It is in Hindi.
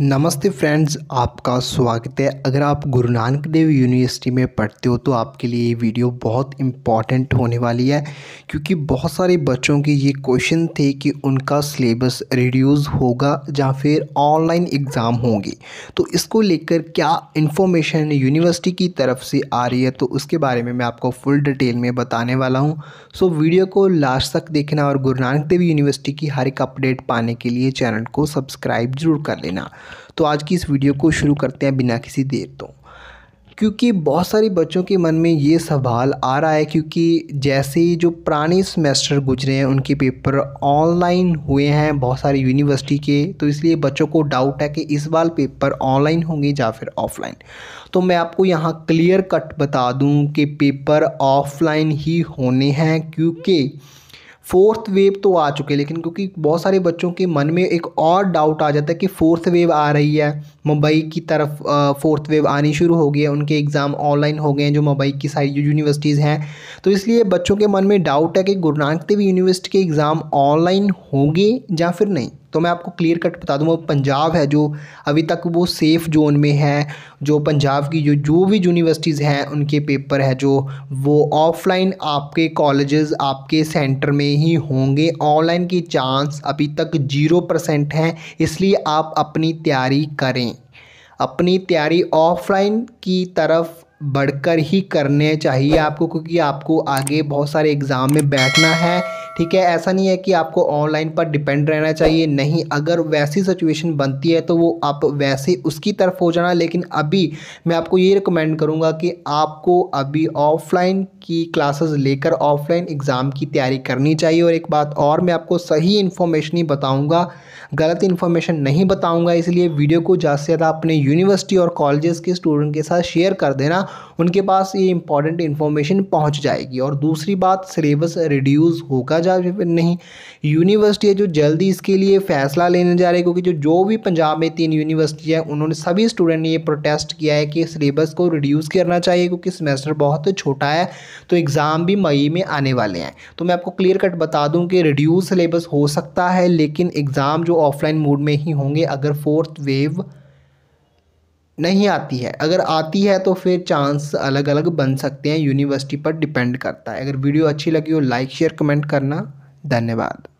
नमस्ते फ्रेंड्स आपका स्वागत है अगर आप गुरु नानक देव यूनिवर्सिटी में पढ़ते हो तो आपके लिए ये वीडियो बहुत इम्पॉर्टेंट होने वाली है क्योंकि बहुत सारे बच्चों के ये क्वेश्चन थे कि उनका सिलेबस रिड्यूस होगा या फिर ऑनलाइन एग्ज़ाम होंगे तो इसको लेकर क्या इन्फॉर्मेशन यूनिवर्सिटी की तरफ से आ रही है तो उसके बारे में मैं आपको फुल डिटेल में बताने वाला हूँ सो वीडियो को लास्ट तक देखना और गुरु नानक देव यूनिवर्सिटी की हर एक अपडेट पाने के लिए चैनल को सब्सक्राइब जरूर कर लेना तो आज की इस वीडियो को शुरू करते हैं बिना किसी देर तो क्योंकि बहुत सारे बच्चों के मन में ये सवाल आ रहा है क्योंकि जैसे ही जो पुराने सेमेस्टर गुजरे हैं उनके पेपर ऑनलाइन हुए हैं बहुत सारी यूनिवर्सिटी के तो इसलिए बच्चों को डाउट है कि इस बार पेपर ऑनलाइन होंगे या फिर ऑफलाइन तो मैं आपको यहाँ क्लियर कट बता दूँ कि पेपर ऑफलाइन ही होने हैं क्योंकि फोर्थ वेव तो आ चुके हैं लेकिन क्योंकि बहुत सारे बच्चों के मन में एक और डाउट आ जाता है कि फोर्थ वेव आ रही है मुंबई की तरफ फोर्थ वेव आनी शुरू हो गई है उनके एग्ज़ाम ऑनलाइन हो गए हैं जो मुंबई की सारी यूनिवर्सिटीज़ हैं तो इसलिए बच्चों के मन में डाउट है कि गुरु नानक देव यूनिवर्सिटी के एग्ज़ाम ऑनलाइन होंगे या फिर नहीं तो मैं आपको क्लियर कट बता दूँ वो पंजाब है जो अभी तक वो सेफ़ जोन में है जो पंजाब की जो जो भी यूनिवर्सिटीज़ हैं उनके पेपर है जो वो ऑफलाइन आपके कॉलेजेस आपके सेंटर में ही होंगे ऑनलाइन की चांस अभी तक जीरो परसेंट हैं इसलिए आप अपनी तैयारी करें अपनी तैयारी ऑफलाइन की तरफ बढ़कर ही करने चाहिए आपको क्योंकि आपको आगे बहुत सारे एग्ज़ाम में बैठना है ठीक है ऐसा नहीं है कि आपको ऑनलाइन पर डिपेंड रहना चाहिए नहीं अगर वैसी सिचुएशन बनती है तो वो आप वैसे उसकी तरफ हो जाना लेकिन अभी मैं आपको ये रिकमेंड करूँगा कि आपको अभी ऑफलाइन की क्लासेस लेकर ऑफलाइन एग्ज़ाम की तैयारी करनी चाहिए और एक बात और मैं आपको सही इन्फॉर्मेशन ही बताऊँगा गलत इन्फॉर्मेशन नहीं बताऊँगा इसलिए वीडियो को ज़्यादा से ज़्यादा अपने यूनिवर्सिटी और कॉलेजेस के स्टूडेंट के साथ शेयर कर देना उनके पास ये इंपॉर्टेंट इन्फॉर्मेशन पहुँच जाएगी और दूसरी बात सिलेबस रिड्यूज़ होगा जा नहीं यूनिवर्सिटी है जो जल्दी इसके लिए फैसला लेने जा रही है क्योंकि जो जो भी पंजाब में तीन यूनिवर्सिटी है उन्होंने सभी स्टूडेंट ने ये प्रोटेस्ट किया है कि सिलेबस को रिड्यूस करना चाहिए क्योंकि सेमेस्टर बहुत छोटा है तो एग्ज़ाम भी मई में आने वाले हैं तो मैं आपको क्लियर कट बता दूँ कि रिड्यूस सिलेबस हो सकता है लेकिन एग्ज़ाम जो ऑफलाइन मोड में ही होंगे अगर फोर्थ वेव नहीं आती है अगर आती है तो फिर चांस अलग अलग बन सकते हैं यूनिवर्सिटी पर डिपेंड करता है अगर वीडियो अच्छी लगी हो लाइक शेयर कमेंट करना धन्यवाद